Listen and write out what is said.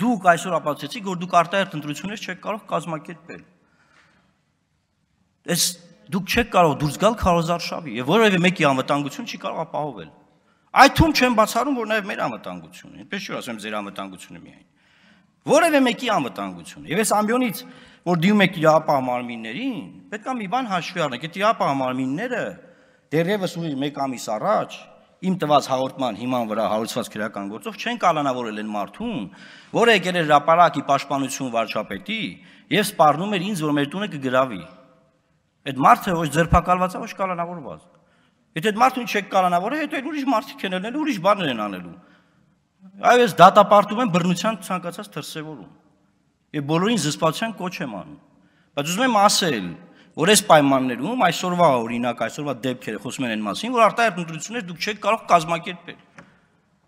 դուք այսօր ապացուցեցիք, որ դուք արտահերտ ընտրություններ չեք կարող կազմակերպել։ Այս դուք չեք կարող դուրս գալ քարոզարշավի եւ որևէ մեկի անվտանգություն չի կարող ապահովել։ Այդում չեմ բացառում, որ նաեւ մեր անվտանգությունը, ինչպես չէ ասեմ ձեր անվտանգությունը միայն։ Որևէ մեկի անվտանգություն։ Եվ այս ամբյոնից, որ դիում եք իրապահ մարմիններին, պետք է մի բան հաշվի առնեք։ Այդ իրապահ մարմինները դերևս ու 1 ամիս առաջ իմ տված հաղորդման հիման վրա հարուցված քրական գործով չեն կանանավորել այն մարդուն, որը եկել էր հապարակի պաշտպանություն վարչապետի եւ սպառնում էր ինձ, որ մեր տունը կգրավի։ Այդ մարդը ոչ ձերբակալված է, ոչ կանանավորված։ Եթե այդ մարդուն չեք կանանավորել, հետո ուրիշ մարդիկ են ելնելու, ուրիշ բաներ են անելու։ Այո, ես դատապարտում եմ բռնության ցանկացած դրսևորում։ Եվ բոլորին զսպացության կոչ եմ անում։ Բայց ուզում եմ ասել, որ այս պայմաններում այսօրվա օրինակ այսօրվա դեպքերը խոսում են այն մասին, որ արտահերտ ընտրություններ դուք չեք կարող կազմակերպել։